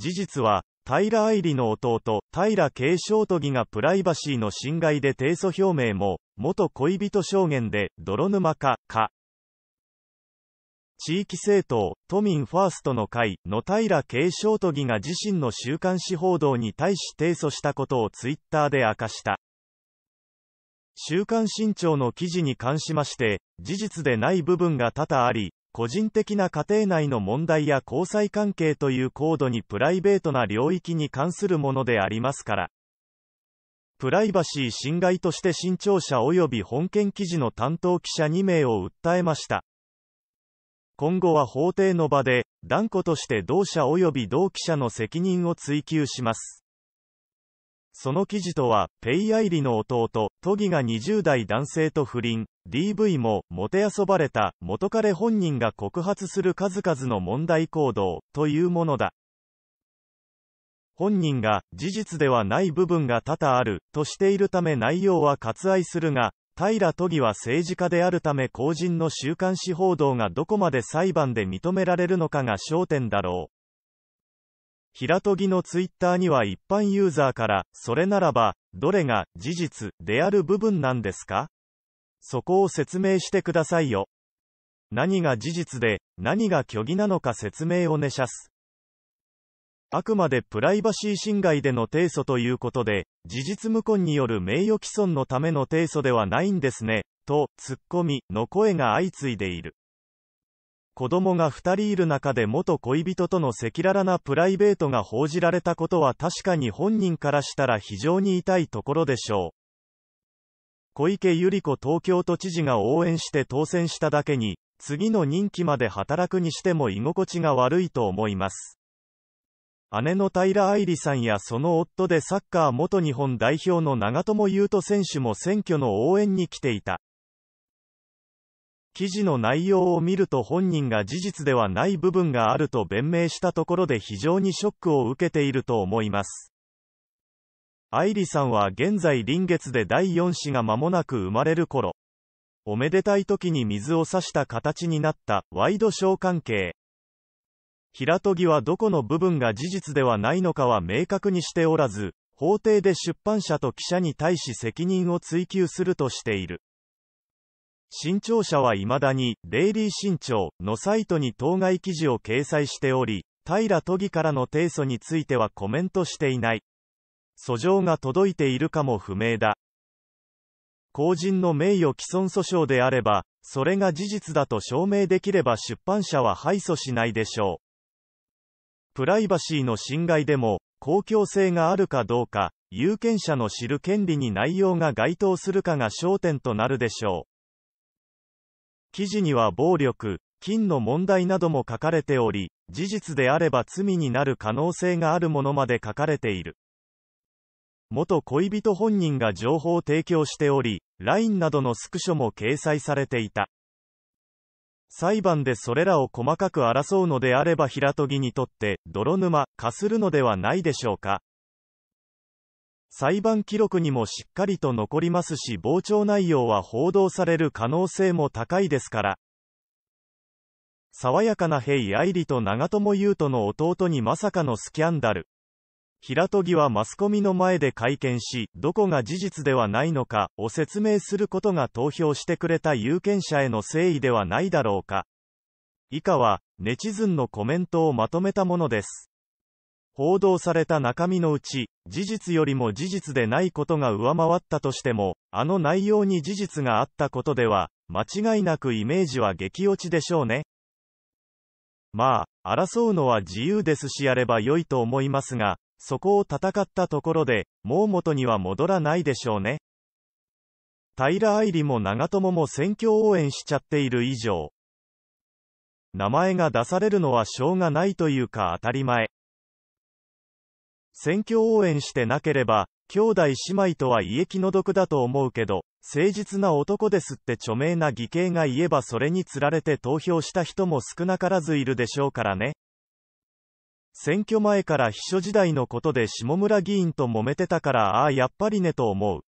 事実は、平愛理の弟、平慶翔都議がプライバシーの侵害で提訴表明も、元恋人証言で、泥沼化、か。地域政党、都民ファーストの会の平慶翔都議が自身の週刊誌報道に対し提訴したことをツイッターで明かした。週刊新潮の記事に関しまして、事実でない部分が多々あり、個人的な家庭内の問題や交際関係という高度にプライベートな領域に関するものでありますから。プライバシー侵害として新潮社及び本件記事の担当記者2名を訴えました。今後は法廷の場で、断固として同社及び同記者の責任を追及します。その記事とは、ペイアイリの弟、都議が20代男性と不倫、DV も、もてあそばれた、元彼本人が告発する数々の問題行動、というものだ。本人が、事実ではない部分が多々ある、としているため内容は割愛するが、平都議は政治家であるため公人の週刊誌報道がどこまで裁判で認められるのかが焦点だろう。平戸木のツイッターには一般ユーザーから、それならば、どれが事実である部分なんですかそこを説明してくださいよ。何が事実で、何が虚偽なのか説明をねしゃす。あくまでプライバシー侵害での提訴ということで、事実無根による名誉毀損のための提訴ではないんですね、と、ツッコミの声が相次いでいる。子供が2人いる中で元恋人との赤裸々なプライベートが報じられたことは確かに本人からしたら非常に痛いところでしょう。小池百合子東京都知事が応援して当選しただけに、次の任期まで働くにしても居心地が悪いと思います。姉の平愛理さんやその夫でサッカー元日本代表の長友佑都選手も選挙の応援に来ていた。記事の内容を見ると本人が事実ではない部分があると弁明したところで非常にショックを受けていると思います。愛理さんは現在臨月で第4子が間もなく生まれる頃、おめでたい時に水を差した形になったワイドショー関係。平研ぎはどこの部分が事実ではないのかは明確にしておらず、法廷で出版社と記者に対し責任を追及するとしている。新潮社はいまだに、デイリー新潮のサイトに当該記事を掲載しており、平都議からの提訴についてはコメントしていない。訴状が届いているかも不明だ。公人の名誉毀損訴訟であれば、それが事実だと証明できれば出版社は敗訴しないでしょう。プライバシーの侵害でも、公共性があるかどうか、有権者の知る権利に内容が該当するかが焦点となるでしょう。記事には暴力、金の問題なども書かれており、事実であれば罪になる可能性があるものまで書かれている。元恋人本人が情報提供しており、LINE などのスクショも掲載されていた。裁判でそれらを細かく争うのであれば平戸木にとって泥沼化するのではないでしょうか裁判記録にもしっかりと残りますし傍聴内容は報道される可能性も高いですから爽やかな平愛理と長友佑都の弟にまさかのスキャンダル平戸木はマスコミの前で会見し、どこが事実ではないのかを説明することが投票してくれた有権者への誠意ではないだろうか。以下は、ネチズンのコメントをまとめたものです。報道された中身のうち、事実よりも事実でないことが上回ったとしても、あの内容に事実があったことでは、間違いなくイメージは激落ちでしょうね。まあ、争うのは自由ですしやれば良いと思いますが、そこを戦ったところで、もう元には戻らないでしょうね。平愛理も長友も選挙応援しちゃっている以上、名前が出されるのはしょうがないというか当たり前。選挙応援してなければ、兄弟姉妹とは家気の毒だと思うけど、誠実な男ですって著名な義兄が言えばそれにつられて投票した人も少なからずいるでしょうからね。選挙前から秘書時代のことで下村議員と揉めてたからああやっぱりねと思う。